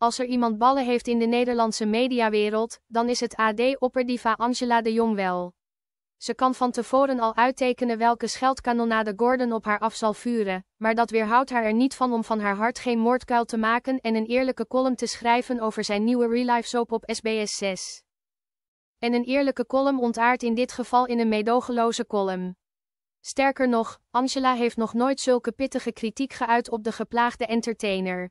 Als er iemand ballen heeft in de Nederlandse mediawereld, dan is het AD-opperdiva Angela de Jong wel. Ze kan van tevoren al uittekenen welke scheldkanonade Gordon op haar af zal vuren, maar dat weerhoudt haar er niet van om van haar hart geen moordkuil te maken en een eerlijke column te schrijven over zijn nieuwe real soap op SBS 6. En een eerlijke column ontaart in dit geval in een medogeloze column. Sterker nog, Angela heeft nog nooit zulke pittige kritiek geuit op de geplaagde entertainer.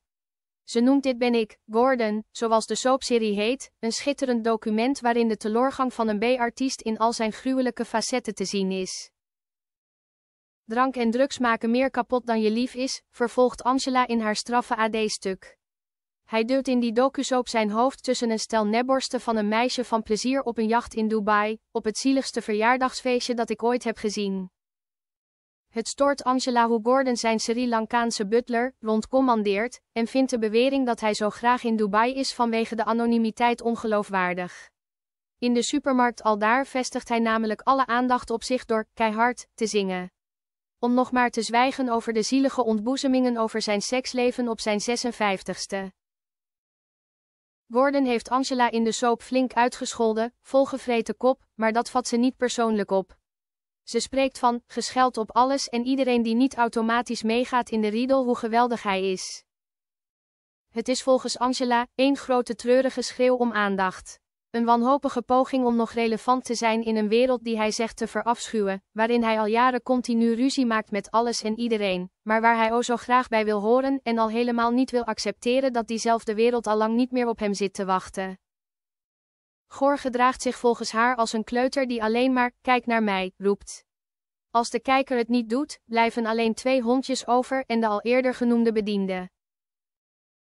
Ze noemt dit Ben ik, Gordon, zoals de soapserie heet, een schitterend document waarin de teloorgang van een B-artiest in al zijn gruwelijke facetten te zien is. Drank en drugs maken meer kapot dan je lief is, vervolgt Angela in haar straffe AD-stuk. Hij duwt in die docusoop zijn hoofd tussen een stel nebborsten van een meisje van plezier op een jacht in Dubai, op het zieligste verjaardagsfeestje dat ik ooit heb gezien. Het stoort Angela hoe Gordon zijn Sri Lankaanse butler rondcommandeert en vindt de bewering dat hij zo graag in Dubai is vanwege de anonimiteit ongeloofwaardig. In de supermarkt aldaar vestigt hij namelijk alle aandacht op zich door keihard te zingen. Om nog maar te zwijgen over de zielige ontboezemingen over zijn seksleven op zijn 56ste. Gordon heeft Angela in de soap flink uitgescholden, volgevreten kop, maar dat vat ze niet persoonlijk op. Ze spreekt van, gescheld op alles en iedereen die niet automatisch meegaat in de riedel hoe geweldig hij is. Het is volgens Angela, één grote treurige schreeuw om aandacht. Een wanhopige poging om nog relevant te zijn in een wereld die hij zegt te verafschuwen, waarin hij al jaren continu ruzie maakt met alles en iedereen, maar waar hij o zo graag bij wil horen en al helemaal niet wil accepteren dat diezelfde wereld al lang niet meer op hem zit te wachten. Goor gedraagt zich volgens haar als een kleuter die alleen maar, kijk naar mij, roept. Als de kijker het niet doet, blijven alleen twee hondjes over en de al eerder genoemde bediende.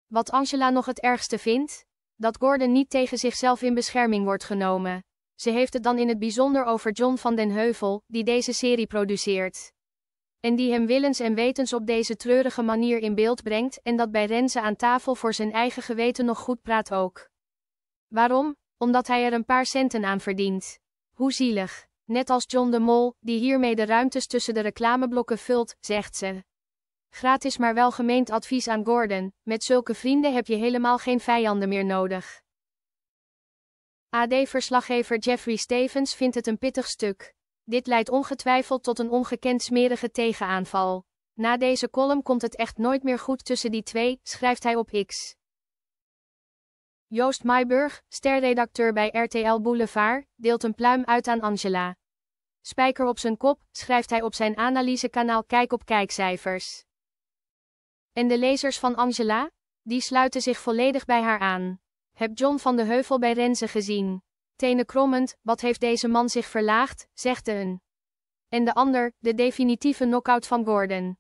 Wat Angela nog het ergste vindt? Dat Gordon niet tegen zichzelf in bescherming wordt genomen. Ze heeft het dan in het bijzonder over John van den Heuvel, die deze serie produceert. En die hem willens en wetens op deze treurige manier in beeld brengt en dat bij Renze aan tafel voor zijn eigen geweten nog goed praat ook. Waarom? omdat hij er een paar centen aan verdient. Hoe zielig. Net als John de Mol, die hiermee de ruimtes tussen de reclameblokken vult, zegt ze. Gratis maar wel advies aan Gordon, met zulke vrienden heb je helemaal geen vijanden meer nodig. AD-verslaggever Jeffrey Stevens vindt het een pittig stuk. Dit leidt ongetwijfeld tot een ongekend smerige tegenaanval. Na deze column komt het echt nooit meer goed tussen die twee, schrijft hij op X. Joost Maiburg, sterredacteur bij RTL Boulevard, deelt een pluim uit aan Angela. Spijker op zijn kop, schrijft hij op zijn analysekanaal Kijk op kijkcijfers. En de lezers van Angela? Die sluiten zich volledig bij haar aan. Heb John van de Heuvel bij Renze gezien. Tenen krommend, wat heeft deze man zich verlaagd, zegt de een. En de ander, de definitieve knockout van Gordon.